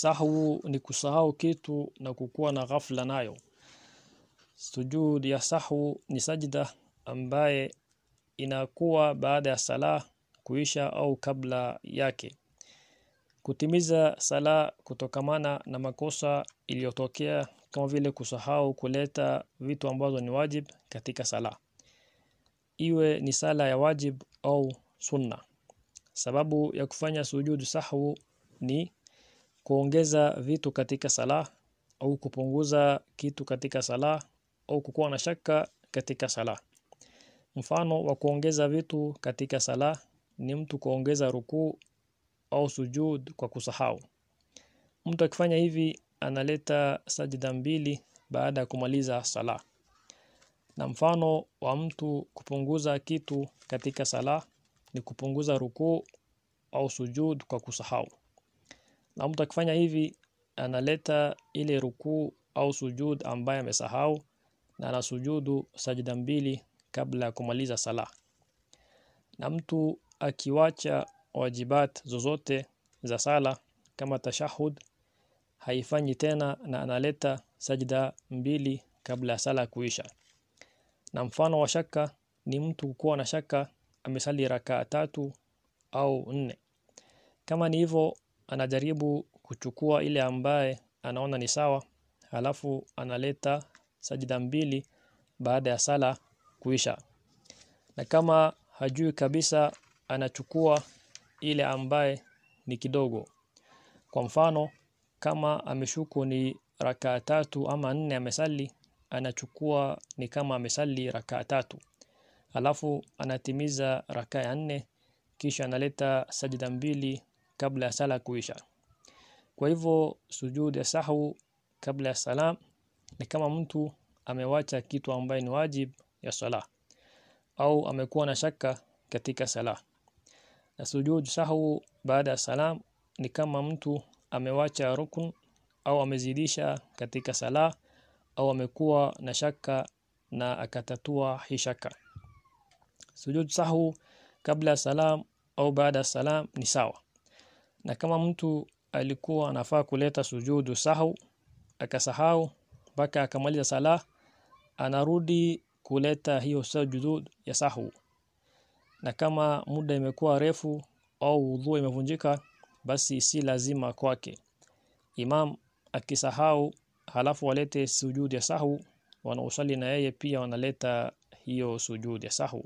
Sahwu ni kusahau kitu na kukuwa na ghafla nayo. Sujud ya sahwu ni sajda ambaye inakuwa baada ya sala kuisha au kabla yake. Kutimiza sala kutokamana na makosa iliyotokea kama vile kusahau kuleta vitu ambazo ni wajib katika sala. Iwe ni sala ya wajib au sunna. Sababu ya kufanya sujudu sahwu ni kuongeza vitu katika sala au kupunguza kitu katika sala au kukuwa na shaka katika sala. Mfano wa kuongeza vitu katika sala ni mtu kuongeza rukuu au sujud kwa kusahau. Mtu akifanya hivi analeta sajda mbili baada ya kumaliza sala. Na mfano wa mtu kupunguza kitu katika sala ni kupunguza rukuu au sujud kwa kusahau na mtu akifanya hivi analeta ile rukuu au sujud ambaye amesahau na anasujudu sajda mbili kabla ya kumaliza sala na mtu akiwacha wajibat zozote za sala kama tashahud haifanyi tena na analeta sajda mbili kabla ya sala kuisha na mfano wa shaka ni mtu kuwa na shaka amesali rakaa tatu au nne kama ni hivyo anajaribu kuchukua ile ambaye anaona ni sawa, halafu analeta sajida mbili baada ya sala kuisha. Na kama hajui kabisa, anachukua ile ambaye ni kidogo. Kwa mfano, kama ameshuku ni rakaa tatu ama nne amesali, anachukua ni kama amesali rakaa tatu, alafu anatimiza rakaa ya nne, kisha analeta sajida mbili kabla ya sala kuisha. Kwa hivyo sujud ya sahu kabla ya salam ni kama mtu amewacha kitu ambaye ni wajib ya sala au amekuwa na shaka katika sala. Na sujud sahu baada ya salam ni kama mtu amewacha rukun au amezidisha katika sala au amekuwa na shaka na akatatua hii shaka. Sujud sahu kabla salam au baada salam ni sawa. Na kama mtu alikuwa anafaa kuleta sujudu sahau akasahau mpaka akamaliza sala anarudi kuleta hiyo sujudu ya sahau. Na kama muda imekuwa refu au udhu imevunjika basi si lazima kwake. Imam akisahau halafu walete sujudu ya sahau wanaosali na yeye pia wanaleta hiyo sujudu ya sahau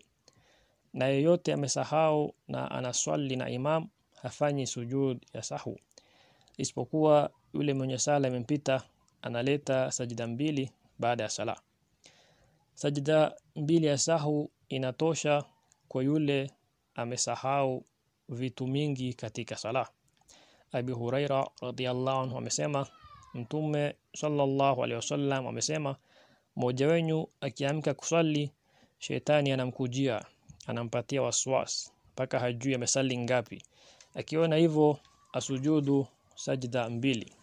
na yeyote amesahau na anaswali na imam hafanyi sujud ya sahu isipokuwa yule mwenye sala imempita analeta sajida mbili baada ya sala. Sajida mbili ya sahu inatosha kwa yule amesahau vitu mingi katika sala. Abi Huraira radhiyallahu anhu amesema Mtume sallallahu alaihi wasallam amesema mmoja wenyu akiamka kusali shetani anamkujia anampatia waswas mpaka hajui amesali ngapi Akiona hivyo asujudu sajda mbili.